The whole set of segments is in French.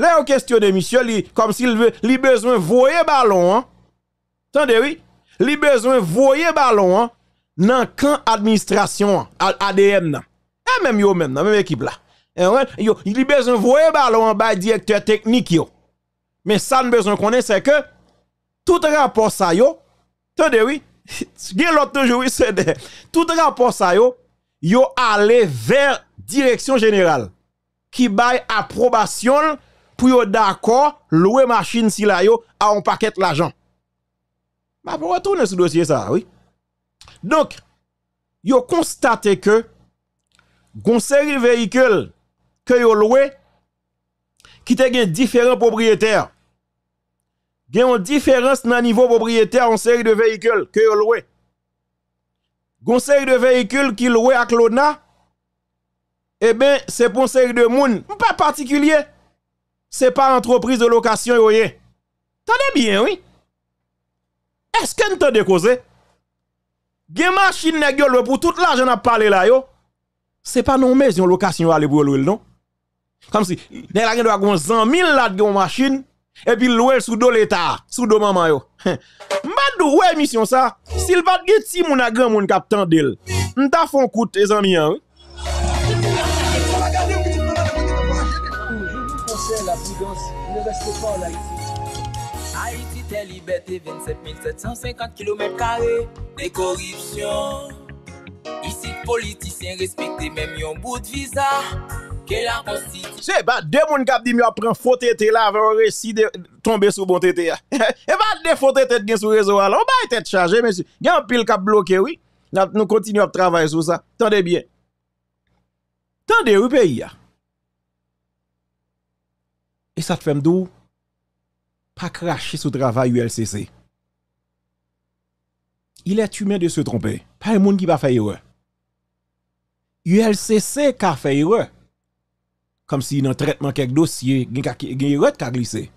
Là, on questionne monsieur, comme s'il veut, il besoin voyer ballon. Attendez, hein. oui. Il besoin voyer ballon hein, dans camp administration, hein, ADM. Eh, même yo même, même équipe là. Eh, il besoin voyer ballon en le directeur technique. Mais ça, nous besoin connaître, c'est que tout rapport ça, yo, tendez, oui. l'autre c'est Tout rapport ça, yo, yo aller vers direction générale qui baille approbation pour d'accord louer machine si la yo à un paquet l'argent. Mais pour retourner ce dossier ça, oui. Donc, yo constaté que gon série véhicule que yo loué qui te gen différents propriétaires. Gen une différence nan niveau propriétaire en série de véhicules que yo loué. Gon série de véhicules qui loué à Clona, eh ben c'est pour série de monde, pas particulier c'est pas entreprise de location yoye. Tendez bien, oui. Est-ce que nous de causé? Gen machine nèg pour tout l'argent a parlé là yo. C'est pas non maison location aller pour non. Comme si n'a la gen doit gon 000 machine et puis louer sous l'état, sous maman yo. Mbadou ouais mission ça, s'il va gen ti moun a grand coûte amis oui. A iti te libet e 27750 km kare De koripsyon Isi politisyen respikte Mem yon bout viza Ke la positi Se ba, de moun kap di mi apren fote te la Ve yon resi de tombe sou bon te te ya E ba, de fote te te gen sou rezo ala Ou ba yon te te chanje men si Gen yon pil kap bloke oui Nou kontinu ap travay sou sa Tande bien Tande ou peyi ya ça te fait m'dou, pas cracher sous travail ULCC. Il est humain de se tromper. Pas un monde qui va faire erreur. ULCC qui a fait erreur. Comme si dans traitement quelques dossier, il y erreur qui a glissé.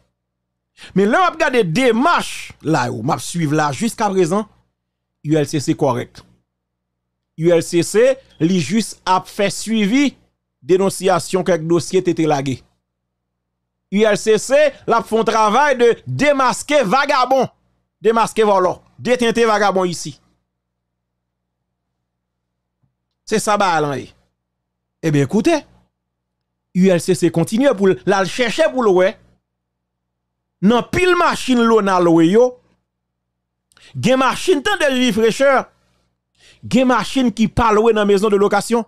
Mais là, on regarde des démarches là, on m'a suivi là jusqu'à présent. ULCC correct. ULCC, li juste a fait suivi dénonciation quelques dossiers été lagué. ULCC, la font travail de démasquer vagabond, démasquer volant, détenter vagabond ici. C'est ça, bah, Eh bien, écoutez, ULCC continue pour la chercher pour le Non pile machine l'on loué yo, gen machine tant de fraîcheur. gen machine qui parle dans maison de location.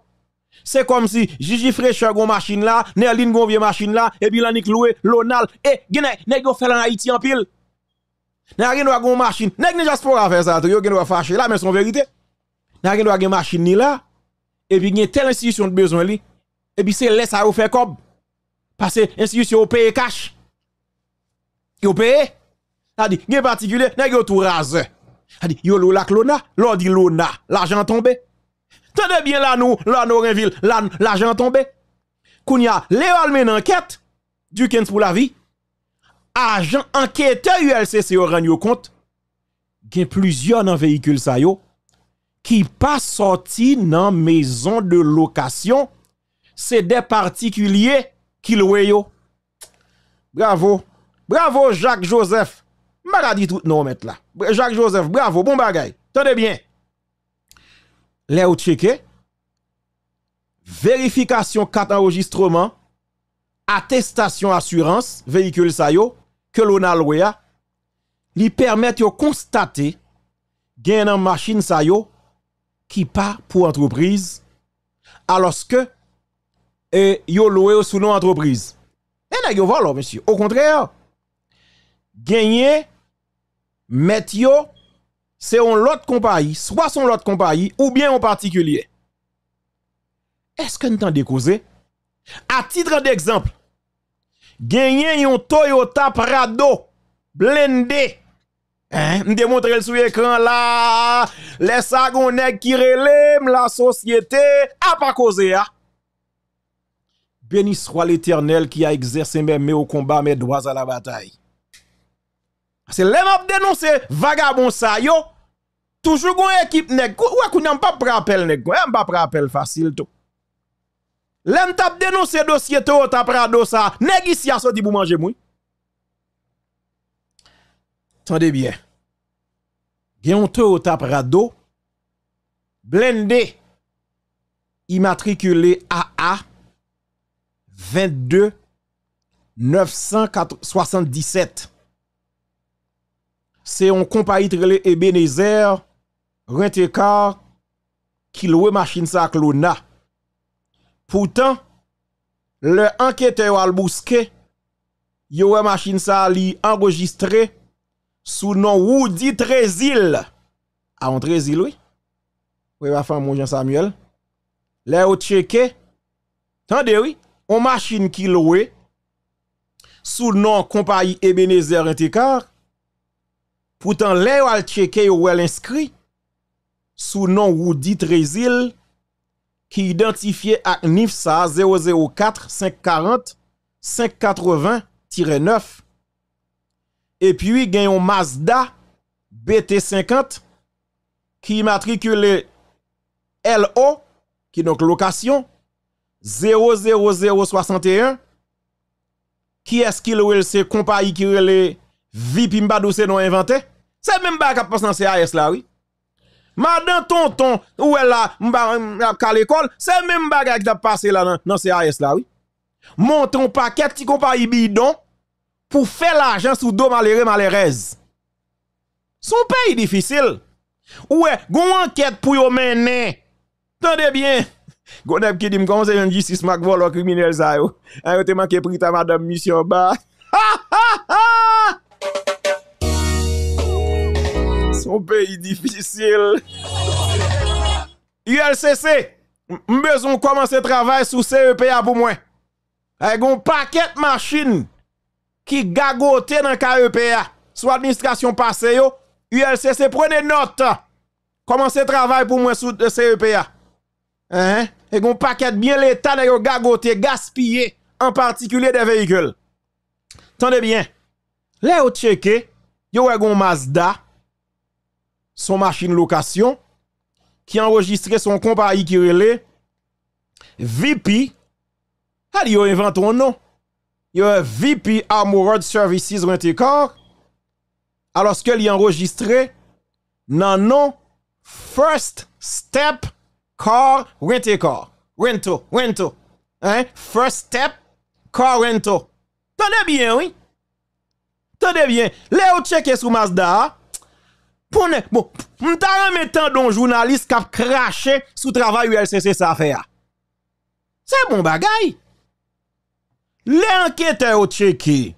C'est comme si Gigi Fraîcheur gon machine là, Nerline gon vieille machine là, et puis Lanik Loué, Lonal, et gine, nèg yo fait en Haïti en pile. N'a gen a gon machine, nèg ne jaspora fait ça, yo gen doit fâché là mais son vérité. N'a qui doit gen machine ni là, et puis gen telle institution de besoin li, et puis c'est laisse à yo faire comme parce que institution ou paye cash. Yon paye. Ça dit, gen particulier, nèg yo tout rase. Ça dit, yo lou la clona, l'or dit lona, l'argent tombé. Tenez bien là nous, là Norinville, là l'argent tombé. Kounya, Léo men enquête du Kent pour la vie. Agent enquêteur ULCC au rendu compte gen plusieurs dans véhicule sa yo qui pas sorti dans maison de location. C'est des particuliers qui louent yo. Bravo. Bravo Jacques Joseph. maladie tout nous mettre là. Jacques Joseph, bravo, bon bagay. Tenez bien les ou vérification carte enregistrement, attestation assurance, véhicule sa que l'on a loué, li permet de constater gain en machine sa qui part pour entreprise, alors que et yo loué sous non entreprise. Et yo voilà, monsieur. Au contraire, gagner, mettre c'est en l'autre compagnie, soit son l'autre compagnie, ou bien en particulier. Est-ce que nous t'en décausé? À titre d'exemple, gagner un Toyota Prado blindé. Hein, démontrer le sur écran là, les sagonnets qui relèvent la société, à ah, pas causer. Hein? Ah. Béni soit l'éternel qui a exercé mes mains au combat, mes droits à la bataille. C'est les a dénoncé vagabond ça yo. Toujours une équipe nèg. Ouais, qu'on n'a pas rappel nèg. Ouais, pas appel facile tout. L'aime tap dénoncé dossier tout tap rado ça. Nèg ici a sorti pour manger moui. Tendez bien. Gen Au tap rado blindé immatriculé AA 22 977 c'est un compagnie Ebenezer, Rentekar, qui loue machine à clona. Pourtant, le enquêteur al Il machine sa li enregistré sous nom Woody Trésil. Ah, on Trésil, oui. Oui, ma femme, mon Jean Samuel. Là, au checké, tendez, oui, on machine qui loue sous nom compagnie Ebenezer Rentekar, Pourtant, là, al a ou inscrit sous nom Woody Trésil qui identifié à NIFSA 004 540 580-9. Et puis, il Mazda BT50 qui matricule LO, qui donc location 00061. Qui est-ce qui est compagnie qui est VIP se non inventé? C'est même pas qui passe dans CAS là, oui. Madame Tonton, ou elle là, à l'école, c'est même bagage qui a passé là dans CAS là, oui. Montre un paquet qui compagnie bidon pour faire l'argent sous dos malheureux malheureux. Son pays difficile. Ouais, gon enquête pour yon mener. Tendez bien. Goneb qui dit comment c'est justice mac volo criminel ça yo. Ayo ah, te manqué madame mission bas. Ha ha ha! Son pays difficile. ULCC, m'bezon commencer travail sous CEPA pour moi. Avec un paquet de machines qui gagote dans KEPA. Sous administration passée, ULCC, prenez note. Commencez travail pour moi sous CEPA. Hein? Et un paquet bien l'État de gagote, gaspillé, en particulier des véhicules. Tendez bien. Là, vous checkez, vous avez Mazda, son machine location qui enregistré son compagnie qui relait VP elle ah, a invente un nom a VP Armored Services Rentecar alors que a enregistré nan nom First Step Car Rentecar Rento Rento hein First Step Car Rento Tenez bien oui Tenez bien Léo checké sur Mazda pour bon, m'ta mettant don journaliste qui a craché sous travail ULCC ça fait. C'est bon bagay. Les enquêteurs ont checké.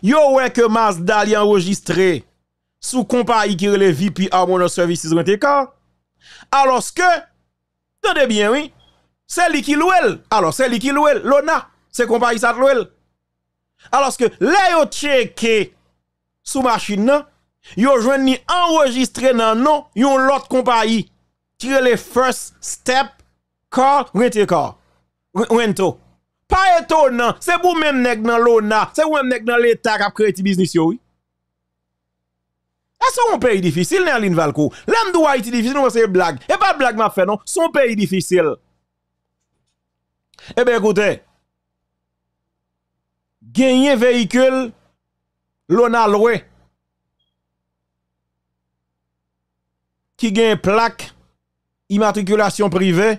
Yo ouais que Mazda li enregistré sous compagnie qui relève à mon service 24. Alors que, tenez bien, oui, c'est lui qui l'ouel. Alors c'est lui qui l'ouel, l'ONA, c'est compagnie ça l'ouel. Alors que, les yo checké sous machine nan, yo ni enregistré dans nom yon l'autre compagnie qui le first step car rente car rento pas étonnant c'est vous même nèg dans l'ona c'est vous même nèg dans l'état qui a créé business oui c'est un pays difficile, Nerline Valco. L'homme de Haïti difficile, c'est blague. Et pas blague, ma fait, non. Son pays difficile. Eh bien, écoutez. Gagner véhicule, lona a loué. qui gagne plaque immatriculation privée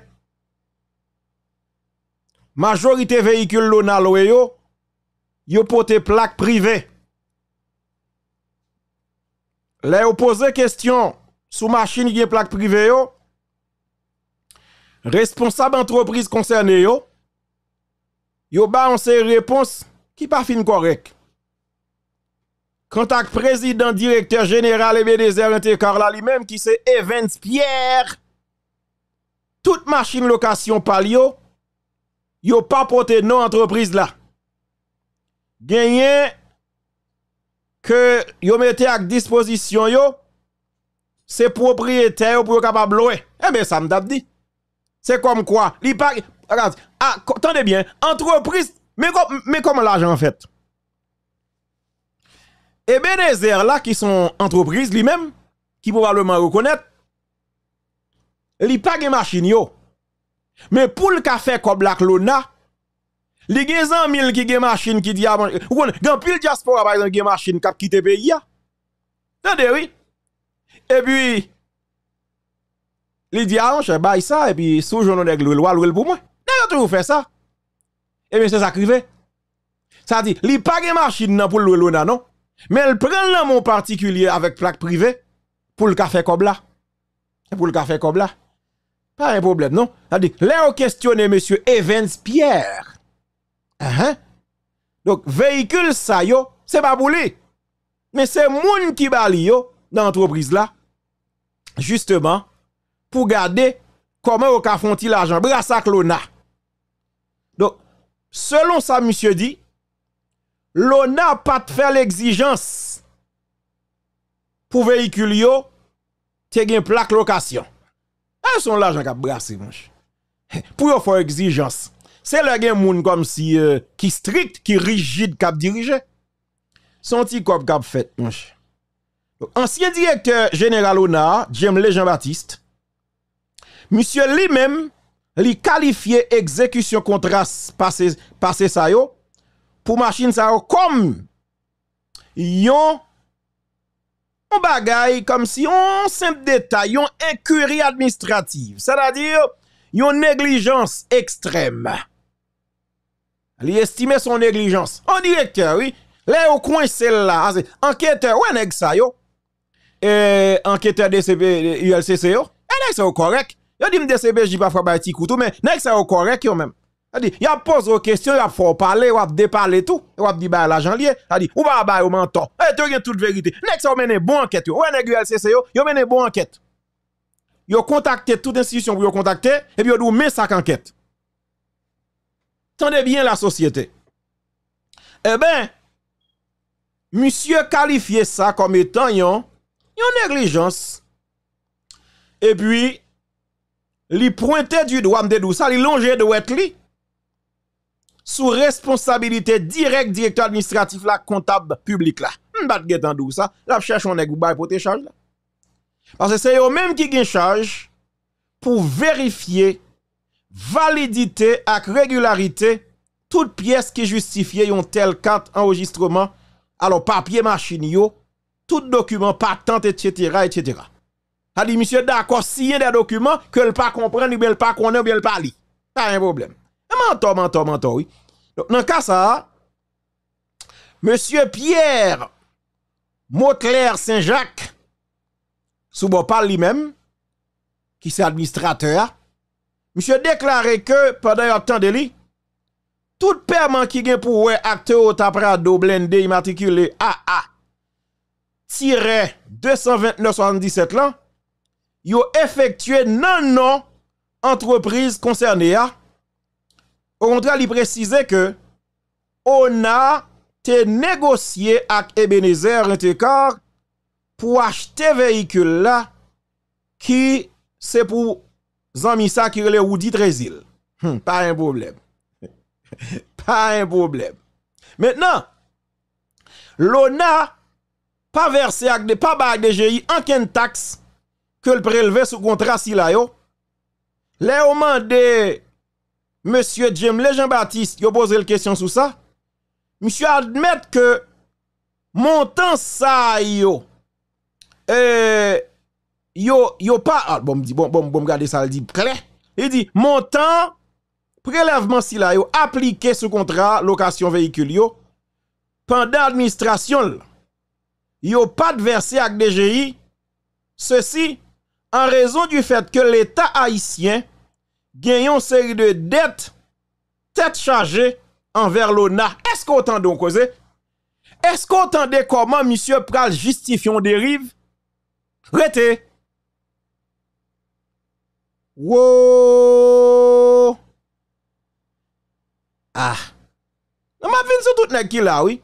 majorité véhicule lona loé yo yo une plaque privée les opposé question sous machine qui plaque privée responsable entreprise concernée yo yo ba réponse qui pas fin correct Contact président directeur général et ente kar la lui-même, qui se Evans Pierre. toute machine location palio yo, pas pa pote entreprise là Genyen que yo mettez à disposition yo, ses propriétaire pour capable louer. Eh bien, ça me dit. C'est comme quoi, li regarde, ah, attendez bien, entreprise, mais, mais comment l'argent en fait? Ebenezer eh là qui sont entreprise lui-même qui probablement reconnaître li pas gen machine yo. Mais pour le café comme la clona li gen zanmil 000 qui gen machine qui dit ou gen pile diaspora par exemple gen machine qui kite pays ya. Tendez oui. Et puis li dit ah on bail ça et puis sous journal de loi loi pour moi. D'ailleurs toujours fait ça. Et eh bien c'est ça qui fait. Ça dit li pas gen machine nan pour le non. Mais elle prend le mon particulier avec plaque privée pour le café Cobla Pour le café Cobla Pas un problème, non? Elle dit, là, on questionne M. Evans Pierre. Uh-huh. Donc, véhicule ça, yo, c'est pas pour Mais c'est moun qui bali dans l'entreprise là. Justement, pour garder comment on font l'argent. Brassac l'ona. Donc, selon ça, monsieur dit, l'ONA pas de faire l'exigence pour véhicule yo, une plaque location. Ah, son l'argent qui a brassé, Pour faire exigence. C'est le gen moun comme si, euh, qui strict, qui rigide, qui dirigé Son petit cop qui fait, Ancien directeur général ONA, James Le Jean-Baptiste, monsieur lui-même, lui qualifié exécution contrat passé, passé ça pour machine ça comme yon on bagaille comme si on simple détail, yon incurie administrative, c'est-à-dire yon négligence extrême. Il estime son négligence. En directeur, oui. Là, au coin, celle-là. Enquêteur, ouais, nèg ça, yo. Et enquêteur DCB, ULCC, yo. Et nèg ça, correct. Yo, dit DCP, j'ai pas frappé un petit mais nèg ça, correct, yo, même. Il y a posé aux questions, il a faut parler, il a déparler tout, il a dit bah l'agent lié, il a dit ou bah bah au menton. Et tu as toute vérité. Next on mène bonne enquête. Ouais nèg LCC yo, yo mène bonne enquête. Yo contacté toute institutions, pour yo contacter et puis yo dit mais sa enquête. Tendez bien la société. Eh ben monsieur qualifié ça comme étant yon, yon négligence. Et puis il pointait du doigt m'dedou ça, li longe de wet li sous responsabilité directe directeur administratif là comptable public là m'bat hmm, get en ça la cherche on nèg pour tes charge. parce que c'est eux même qui gen charge pour vérifier validité et régularité toute pièce qui justifie yon tel carte enregistrement alors papier machine tout document patente etc etc a dit monsieur d'accord signer des documents que le pas comprendre ou bien le pas connaît ou bien le pas lit pas un problème eh, mentor, mentor, mentor, oui. Donc, dans le cas ça, Monsieur Pierre Motler Saint-Jacques, sous parle lui-même, qui est administrateur, monsieur déclaré que pendant temps de lui, tout paiement qui vient pour acteur au taprado blindé immatriculé AA-22977 là, a effectué non non entreprise concernée hein. Au contraire, il précisait que on a négocié avec Ebenezer Intercar pour acheter véhicule là qui c'est pour Zamisa qui qui le Woody Trésil. Hum, pas un problème. pas un problème. Maintenant, l'ONA pas versé avec des pas avec en taxe que le prélevé sous contrat si là yo. demande de Monsieur James Le Jean-Baptiste, il posé la question sur ça. Monsieur admet que montant ça yo euh yo yo pas ah, bon dit bon bon bon regarder ça il dit clair. Il dit montant prélèvement si là yo appliqué sous contrat location véhicule yo pendant administration yo pas de versé avec DGI ceci en raison du fait que l'état haïtien gayon série de dettes Têtes chargées envers l'ONA. Est-ce qu'on t'en donc cause? Est-ce qu'on t'ende comment monsieur Pral justifie un dérive? Rete. Wow. Ah. On ma vin sou tout nek qui là, oui.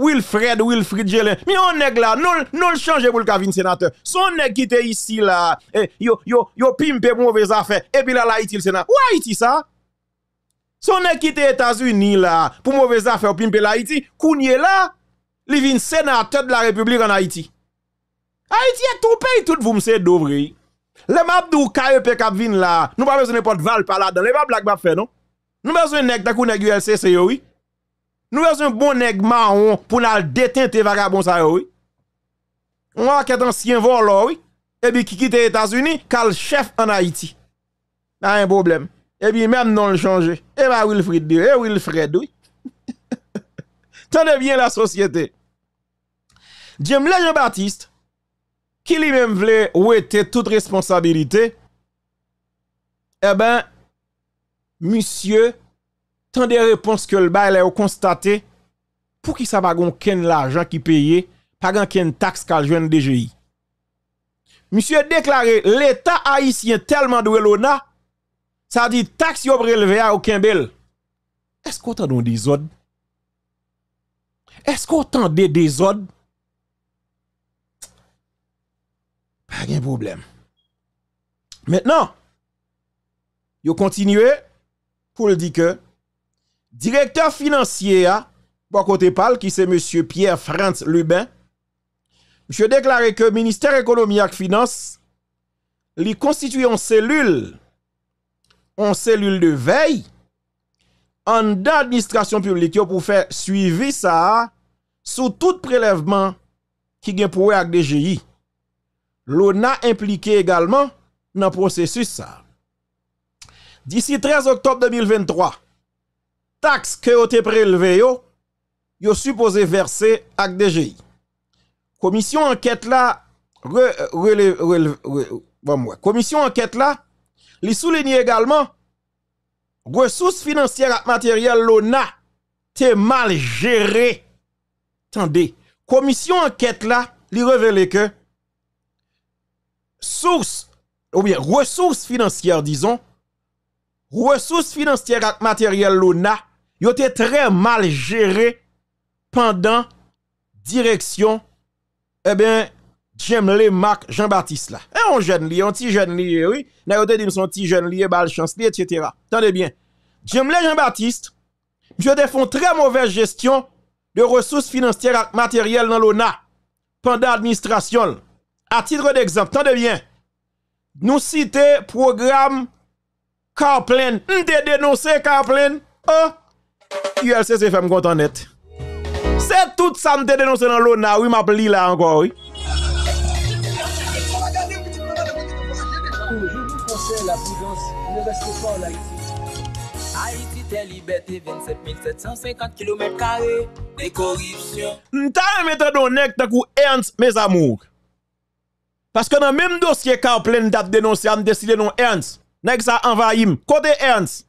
Wilfred, Wilfred Jelen. Mais on nèg là, non, non changé pour le Kavin sénateur. Son nèg qui était ici là, eh, yo, yo, yo pimpe mauvaise affaire. Et puis là, là, Haïti le sénateur. Ou Haïti ça? Son nèg qui était États-Unis là, pour mauvaise affaire, pimpe l'Haïti. Kounye là, li vin sénateur de la République en Haïti. Haïti est tout pays, tout vous m'se d'ouvrir. Le map e KEP kap vin là, nous pas besoin de porte val par là Le e pas de m'a Nous non? Nous besoin nèg, takou nèg ULCC, oui. Nous avons un bon nègre pour la détenter vagabond ça oui. On a un ancien vol, oui. Et puis qui quitte les États-Unis, le chef en Haïti. Pas un problème. Et puis même non le changer. Et bien bah, Wilfred, et eh, Wilfred oui. Tenez bien la société. Jim Jean-Baptiste, qui lui-même voulait ouéter toute responsabilité, eh bien, monsieur tant de réponses que le bail a constaté pour qui ça pas ken l'argent qui payé pas gon ken taxe qu'a le DGI monsieur déclaré l'état haïtien tellement doué l'ona ça dit taxe yo prélevé à aucun bel est-ce qu'on t'en des ordres est-ce qu'on t'en des ordres pas de problème maintenant yo continue pour le dire que Directeur financier, à hein, côté parle, qui c'est monsieur Pierre France Lubin, je déclarais que le ministère économique et finance lui constitue une cellule, en cellule de veille, en administration publique pour faire suivi ça sous tout prélèvement qui vient pour avec DGI. L'ONA impliqué également dans le processus ça. D'ici 13 octobre 2023, taxe que vous avez prélevées, vous supposé verser à DGI. Commission enquête là, commission enquête là, li souligne également, ressources financières et matérielles, l'ONA, te mal géré. Attendez, commission enquête là, li révèle que, source, ou bien ressources financières, disons, ressources financières et matérielles, l'ONA, ils a très mal géré pendant direction, eh bien, J'aime les Jean-Baptiste là. Eh, on jeune lié, un petit jeune lié, oui. N'a dit son petit jeune lié, bal chance etc. Tenez bien. J'aime les Jean-Baptiste. Je une très mauvaise gestion de ressources financières et matérielles dans l'ONA pendant l'administration. À titre d'exemple, tenez bien. Nous citons programme Kaplan. On dénoncé Kaplan. Oh, ULC se fèm kontan net Se tout sante denonsè nan lò na wè m ap li la an kwa wè M tan mètè nan nek te kou Ernst, mes amour Paske nan mèm dosye ka ou plèn dat denonsè an desile nan Ernst Nèk sa anva yim, kote Ernst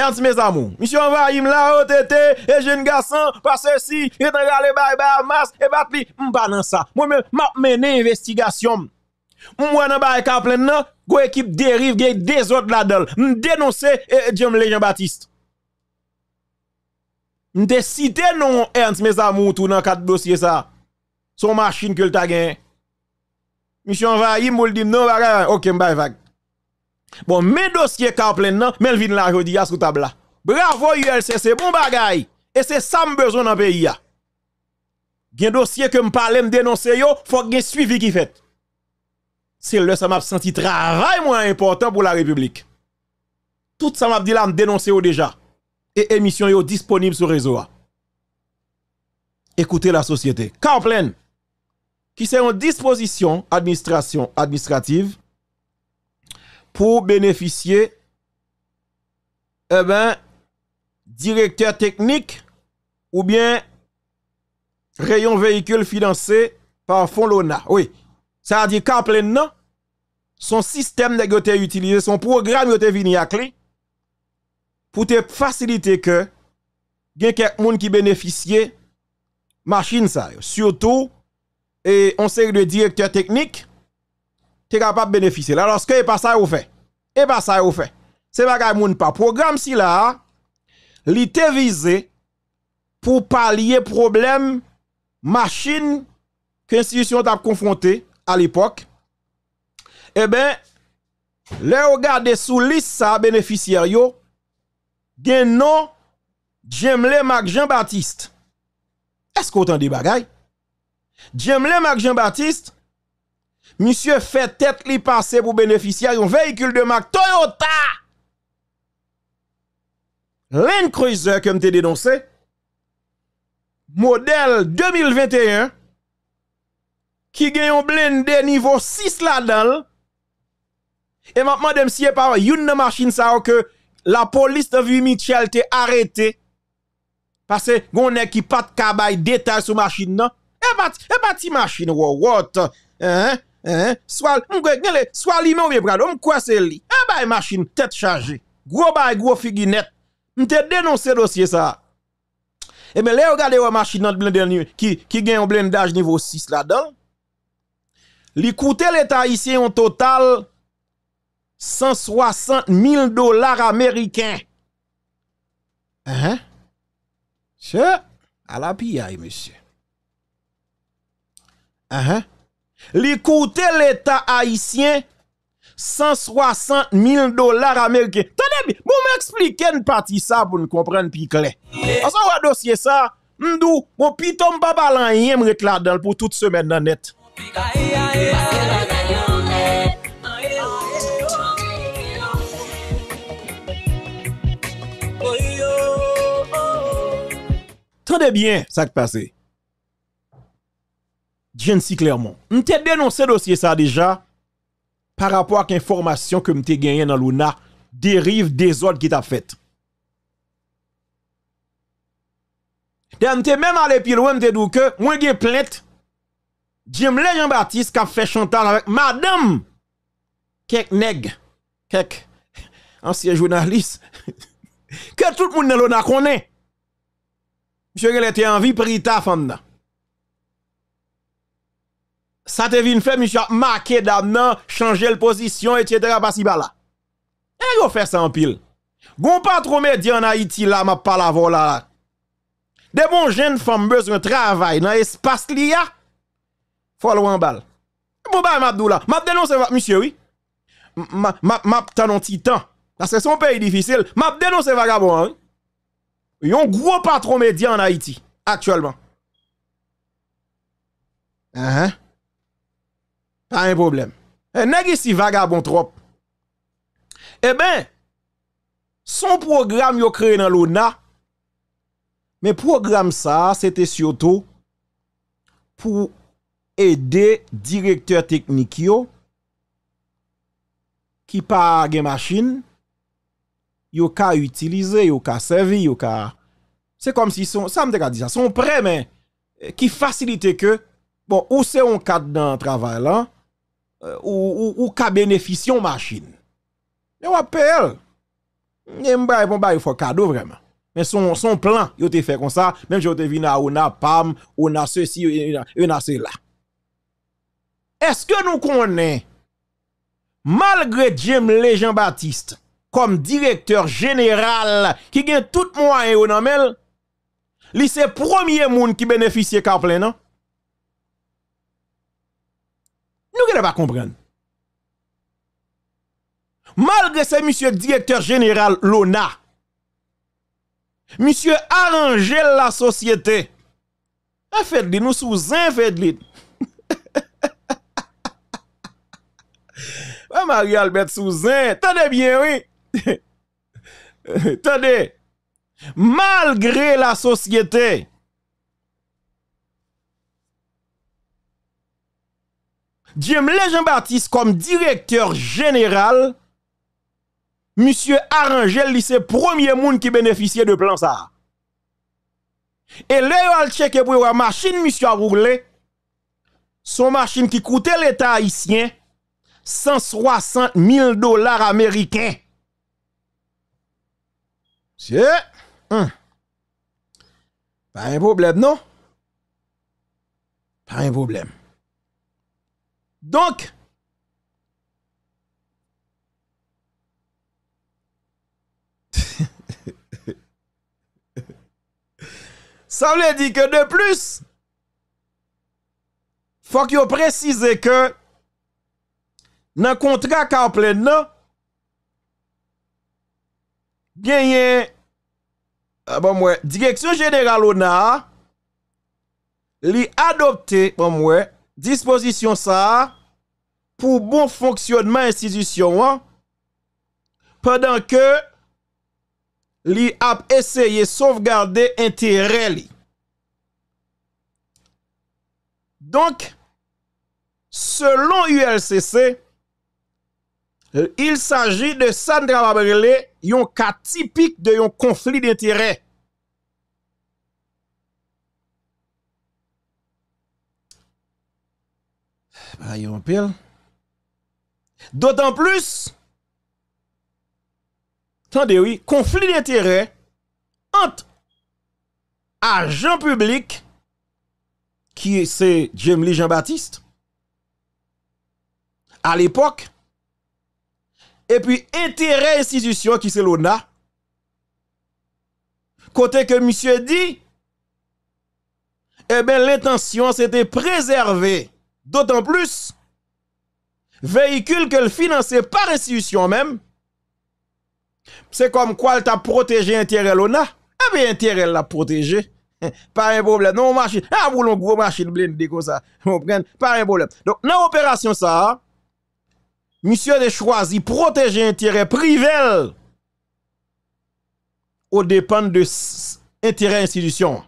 Ernst, mes amours, monsieur envahim la OTT, et jeune garçon, pas ceci, et dans bye bye masse, et batli, m'pa nan ça. Moi-même, m'a mené investigation. Moi, nan bail plein nan, go équipe dérive, gay des autres là-dedans. M'dénonce, et le Léon Baptiste. Mde cité non, Ernst, mes amours, tout dans quatre dossiers ça. Son machine que le t'a Monsieur envahim, m'ou le dit, non, bagay, ok, bye vague. Bon, mes dossiers Kaplan nan, mais vin la jodi à sous table là. Bravo ULC, c'est bon bagay. Et c'est ça me besoin dans pays ya. dossier que me parle me dénoncer yo, faut gen suivi qui fait. C'est le ça m'a senti travail moins important pour la République. Tout ça m'a dit là me dénoncer déjà. Et émission est disponible sur réseau Écoutez la société. Kaplan qui c'est en disposition administration administrative pour bénéficier, eh ben, directeur technique ou bien rayon véhicule financé par Fonds Lona. Oui. Ça veut dire qu'en son système de utilisé, son programme de vini à pour te faciliter que, quelqu'un qui bénéficie machine ça. Surtout, et on série de directeur technique tu capable de bénéficier. Là, lorsque et pas ça vous fait. Et pas ça vous fait. C'est pas moun pas programme si là était visé pour pallier problème machine que l'institution a confronté à l'époque. Eh bien, le regardez sous liste ça bénéficiaire yo gen nom Jemle Mac Jean-Baptiste. Est-ce qu'on entend des bagailles? Jemle Mac Jean-Baptiste monsieur fait tête li passe pour bénéficier un véhicule de marque Toyota. Land Cruiser comme t'es dénoncé modèle 2021 qui gagne un blindé niveau 6 là-dedans. Et maintenant, je si par une machine ça que la police de vu Michel t'est arrêté. Parce que est qui pas de cabaye détail sur machine non. Et eh, pas eh, et machine what hein Hein? Soit, soit lui-même ou bien prado, m'kwa Ah bah, machine, tête chargée. Gros bah, gros on M'te dénoncé dossier ça. Et eh bien, là, regardez la machine dans blender qui, qui gagne un blindage niveau 6 là-dedans. Li coûte l'État ici en total 160 000 dollars américains. Hein? C'est à la piaille, monsieur. Hein? L'écouter l'État haïtien 160 000 dollars américains. Tenez bien, vous m'expliquez une partie ça pour nous comprendre plus clair. On s'en ce dossier ça, m'dou, mon piton babalan yé m'ret là-dedans pour toute semaine dans net. Tenez bien ça qui passe. Je ne Jensi clairement. On t'a dénoncé dossier ça déjà par rapport à l'information que m'te gagné dans l'ONA dérive des ordres qui t'a fait. t'ai même allé plus loin m'te dit que moi j'ai plainte Jim Jean Baptiste qui a fait chantage avec madame quelques nèg quelques ancien journaliste que tout le monde dans l'ONA connaît. Monsieur était en vie pour ta femme là ça te vient faire, monsieur, marquer dame, changer le position, etc. Pas si là. Et fait ça en pile. Gon patron média en Haïti là, m'a pas la bon Des bons jeunes femmes besoin de travail dans l'espace lié, faut le en balle. Bon bah, là. m'a dénoncé, monsieur, oui. M'a, m'a, m'a, titan. Parce que son pays difficile. M'a dénoncé vagabond, hein? Yon gros patron média en Haïti, actuellement. Hein? Pas un problème. Et pas si vagabond trop. Eh ben, son programme yo créé dans l'ONA, mais programme ça, c'était surtout pour aider directeur technique yo qui pas gen machine yo ka utiliser yo ka servir yo ka c'est comme si son ça me dit ça son prêt mais eh, qui facilite que bon ou c'est un cadre dans le travail là euh, ou, ou, ka bénéficier machine. Mais on appelle. Mais m'baye bon bail faut cadeau vraiment. Mais son, son plan, il été fait comme ça, même si te venu à on pam, on a ceci, une cela. Est-ce que nous connaissons malgré Jim léjean baptiste comme directeur général qui gagne tout moyen au nomel, li c'est premier monde qui bénéficie plein non? Nous ne pas comprendre. Malgré ce monsieur directeur général Lona, monsieur arrangé la société. En fait, nous sous ah, un fait Marie-Albert Souzin, tenez bien, oui. tenez. Malgré la société, les Jean-Baptiste comme directeur général, monsieur Arangel, le premier monde qui bénéficiait de plan ça. Et là, il check pour la machine, monsieur a Son machine qui coûtait l'État haïtien 160 000 dollars américains. Monsieur, hein? pas un problème, non? Pas un problème. Donk, sa wè di ke de plus, fòk yo prezise ke, nan kontra ka aple nan, genyen, ah bom wè, direksyon jeneral ou nan, li adopte, bom wè, disposition ça pour bon fonctionnement institution hein. pendant que li a essayé sauvegarder intérêt Donc selon ULCC il s'agit de Sandra ça yon cas typique de conflit d'intérêts Ah, D'autant plus, attendez, oui, conflit d'intérêts entre agent public, qui c'est Lee Jean-Baptiste, à l'époque, et puis intérêt institution qui c'est l'ONA, côté que monsieur dit, eh bien l'intention c'était préserver D'autant plus, véhicule que le financer par institution même, c'est comme quoi elle t'a protégé intérêt l'ONA. Eh bien, intérêt l'a protéger Pas un problème. Non, machine. Ah, le gros machine blindé comme ça. Pas un problème. Donc, dans l'opération ça, monsieur de choisi protéger intérêt privé au dépend de intérêt institution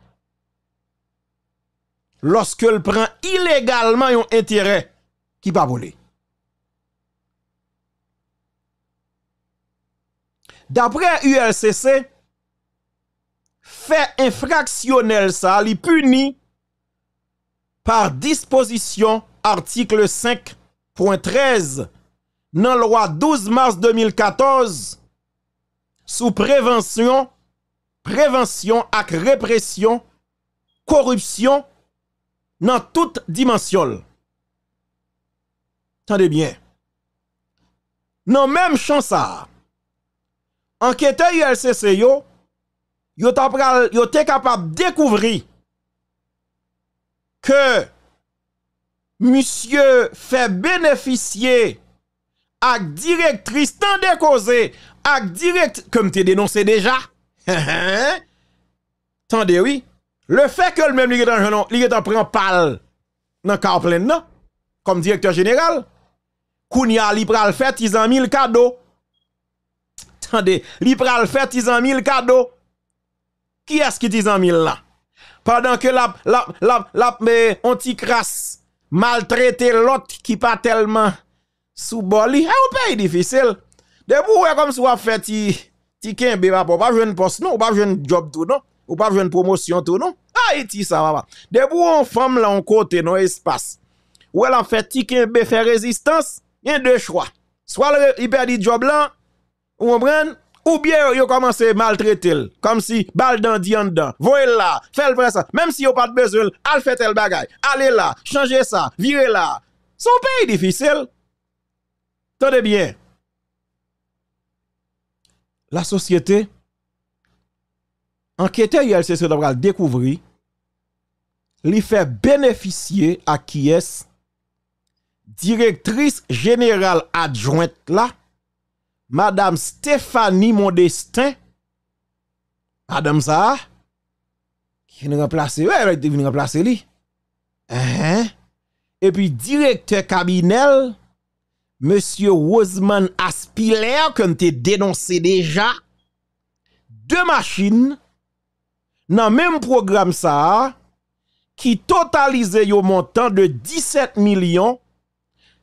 lorsque le prend illégalement un intérêt qui pas voler. D'après ULCC, fait infractionnel ça li puni par disposition article 5.13 dans loi 12 mars 2014 sous prévention prévention ak répression corruption dans toute dimension. Tendez bien. Dans même champ ça, enquêteur ULCC yo, yo capable de découvrir que monsieur fait bénéficier à directrice tant de causer à direct comme t'es dénoncé déjà. Tendez oui, le fait que le même li ligue li prend pal dans plein là comme directeur général, Kounia li pral fait, ils ont mis le cadeau. Attendez, li pral fait, ils ont mis le cadeau. Qui est-ce qui a mis là Pendant que la la la la l'autre qui pas tellement sous boli, un pays difficile. De vous comme soit fait ti ti kembe pas pas jeune poste non, ou pas un job tout non, ou pas une promotion tout non. Haïti ah, ça maman. Debout on femme là on côté dans espace. Ou elle en fait tiquer be faire résistance, il y a deux choix. Soit il perd job là, ou comprendre ou bien yo commence maltraiter comme si bal dans dian dedans voyez là fais le ça même si yo pas de besoin Elle fait tel bagay allez là changez ça virez là son pays difficile tenez bien la société Enquêteur ULCC devra découvrir, lui fait bénéficier à qui est directrice générale adjointe là, Madame Stéphanie Mondestin. Madame ça, qui nous remplacer... ouais, elle est venue remplacer lui. Uh-huh. Et puis directeur cabinet, Monsieur Roseman Aspiller, que été dénoncé déjà, deux machines dans même programme ça qui totalisait un montant de 17 millions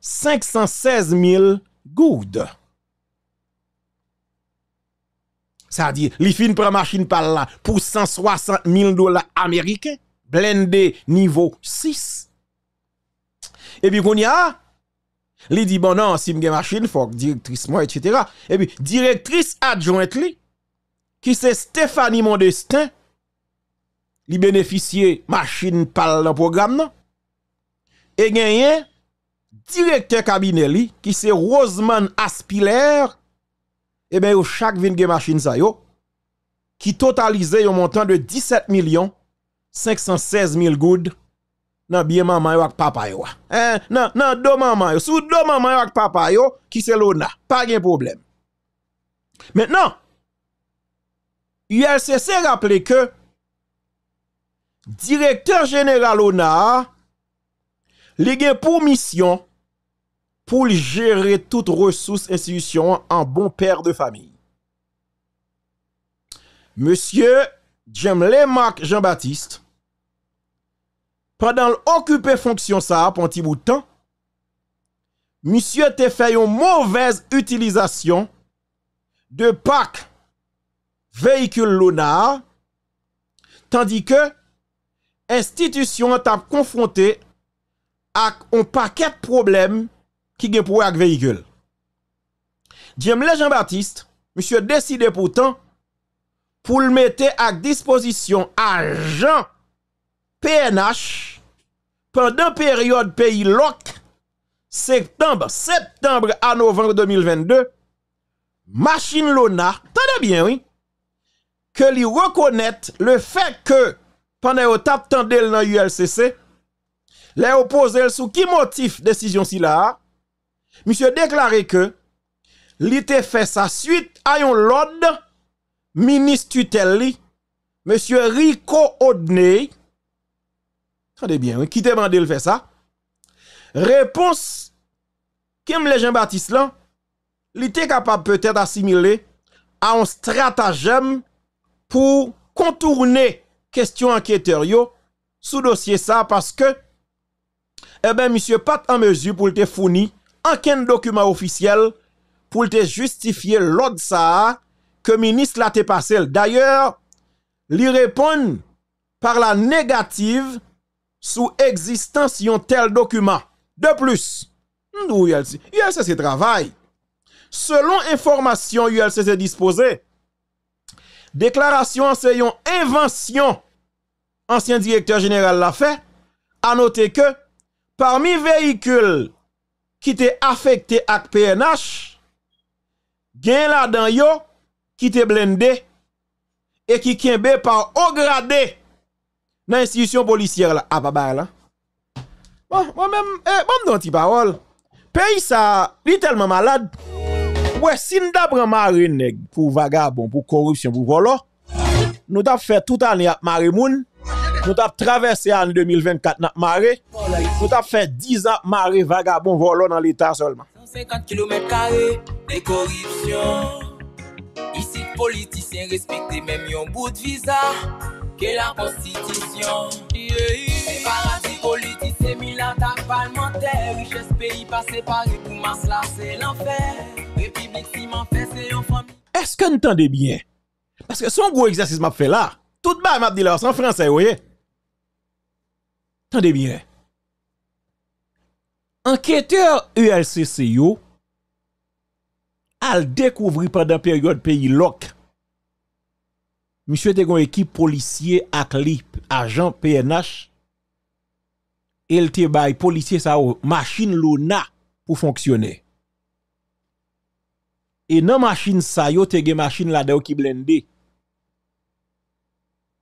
516 000 gourdes. Ça dit, les fin prend machine par là pour 160 000 dollars américains, blendé niveau 6. Et puis, il y a, li dit bon non, si la machine, faut directrice etc. Et puis, directrice adjointe qui c'est Stéphanie Mondestin, li bénéficier machine par le programme et directeur cabinet qui c'est Roseman Aspiller et eh ben chaque vin machine ça qui totalisait un montant de 17 millions 516 goudes dans bien maman yo ak papa yo hein non hein? deux maman yo deux maman papa yo qui c'est l'ona pas de problème maintenant ULCC rappeler que directeur général ONA, li pour mission pour gérer toute ressource institution en bon père de famille. Monsieur Jemle Marc Jean-Baptiste, pendant l'occupé fonction ça, pour un petit temps, monsieur te fait une mauvaise utilisation de PAC véhicule Lona, tandis que institution t'a confronté à un paquet de problèmes qui gen pour avec véhicule. Diem Jean-Baptiste, monsieur décidé pourtant pour le mettre à disposition agent PNH pendant période pays loc septembre septembre à novembre 2022 machine lona tenez bien oui que lui reconnaître le fait que pendant yon tap tandel dans l'ULCC, les opposé sous qui motif décision si là, monsieur déclaré que était fait sa suite à un l'ordre ministre tutelle monsieur Rico Odney. Attendez bien, qui te demandé de faire ça? Réponse Kim le Jean-Baptiste là, il était capable peut-être assimiler à un stratagème pour contourner question enquêteur yo sous dossier ça parce que eh ben monsieur pas en mesure pour te fournir aucun document officiel pour te justifier l'ordre ça que ministre la te passé. D'ailleurs, lui répond par la négative sous existence d'un tel document. De plus, ULCC travail. Selon information ULCC disposée, Déclaration, c'est invention. Ancien directeur général l'a fait. a noter que parmi véhicules qui étaient affectés à PNH, y la dan yo qui étaient blindé et qui kembe par haut gradé dans l'institution policière là. Ah, là. Bon, hein? moi-même, bon, eh, petit parole. Pays ça, il est tellement malade. Ouè, si nou dap pran mare neg pou vagabon, pou korupsyon, pou volon, nou dap fè tout ane ap mare moun, nou dap travesse ane 2024 nan mare, nou dap fè diz ap mare vagabon volon nan l'Etat solman. 50 km2 de korupsyon Isi politisyen respite menm yon bout viza Ke la prostitisyon Parati politisyen, milantak palmente Riches peyi pa separe pou mas la se l'enfer Est-ce que nous entendez bien? Parce que son gros exercice m'a fait là. Tout bas m'a dit là, en français, vous entendez bien. Enquêteur ULCCO a découvert pendant la période pays lock. Monsieur était une équipe policier à clip, agent PNH. Il était policier Une oh, machine Luna pour fonctionner. E nan masin sa yo te gen masin la de ou ki blendi.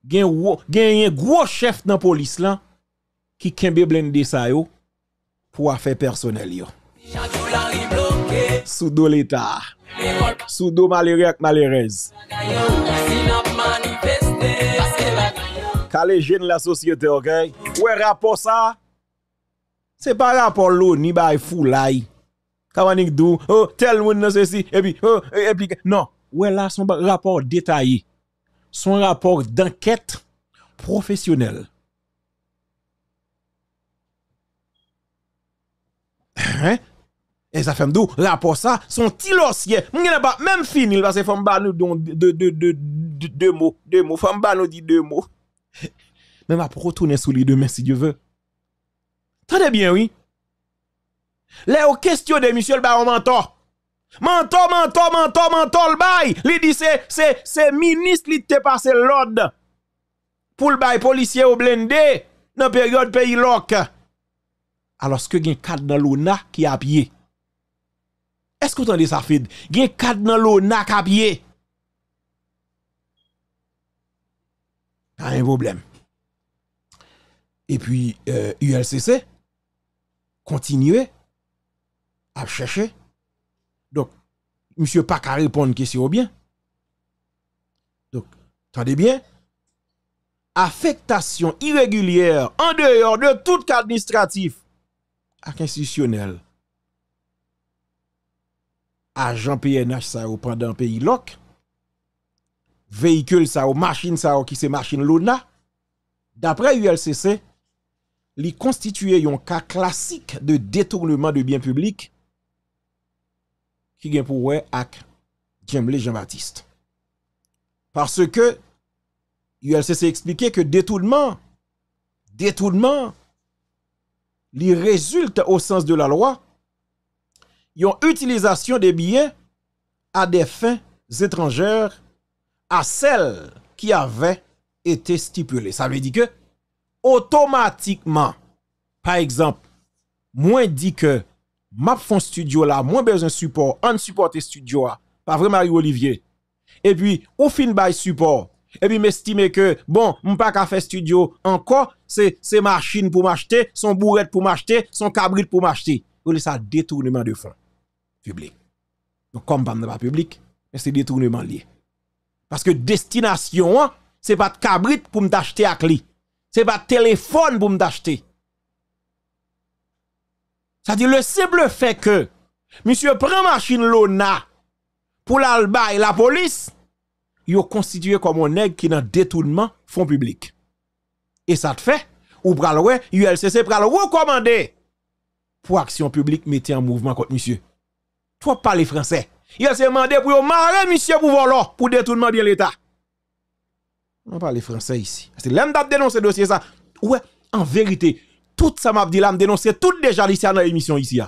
Gen yon gwo chef nan polis lan ki kenbe blendi sa yo pou afe personel yo. Soudo l'Etat. Soudo malirek malirez. Kale jen la sosyete, ok? Ou e rapor sa? Se pa rapor lo, ni bay fulayi. Kawanik dou, oh, tel moun nan ceci, et puis, oh, et puis, non. Ouais, là, son rapport détaillé, son rapport d'enquête professionnelle. Hein? Et eh, ça fait un rapport ça, son tilosier. Mwen pas même fini, parce que femme ba nous deux de, de, de, mots, deux mots, femme ba nous dit deux mots. Même après retourner sous les deux mains si Dieu veut. Tenez bien, oui. Lè au question de M. le baron mentor. Mentor, mentor, mentor, mentor, le bail. Il dit c'est, c'est, c'est ministre qui te passé l'ordre pour le bail policier au blindé dans la période pays loc. Alors, ce que y a cadre dans l'ONA qui a pied. Est-ce que vous entendez ça, Fid? Il y dans l'ONA qui a pied. Pas un problème. Et puis, ULCC, euh, continuez à chercher. Donc, monsieur pas répond répondre que c'est bien. Donc, attendez bien. Affectation irrégulière en dehors de tout cas administratif à institutionnel. Agent PNH ça au pendant pays loc. Véhicule ça ou machine ça qui c'est machine Luna. D'après ULCC, les constitue un cas classique de détournement de biens publics qui gen pour avec Jean-Baptiste. Parce que ULCC expliqué que détournement, détournement, il résulte au sens de la loi, ont utilisation des biens à des fins étrangères à celles qui avaient été stipulées. Ça veut dire que automatiquement, par exemple, moins dit que map un studio là, moins besoin support, support supporte studio là, pas vraiment Olivier. Et puis, au fin by support. Et puis, m'estime que, bon, pas qu'à faire studio encore, c'est, c'est machine pour m'acheter, son bourrette pour m'acheter, son cabrit pour m'acheter. Vous ça détournement de fonds public. Donc, comme pas pas public, mais c'est détournement lié. Parce que destination, c'est pas de cabrit pour m'acheter à clé. C'est pas téléphone pour m'acheter. C'est-à-dire le simple fait que monsieur prend machine l'ONA pour l'alba et la police, ont constitué comme un nègre qui dans détournement fonds public. Et ça te fait ou pral ouais, ULCC pral recommander pour action publique mettez en mouvement contre monsieur. Toi parler français. Il s'est demandé pour marrer monsieur pour voler pour détournement de l'état. On parle français ici. C'est l'homme dénoncer dossier ça. Ouais, en vérité, tout ça m'a dit là, me dénoncer tout déjà ici dans l'émission ici.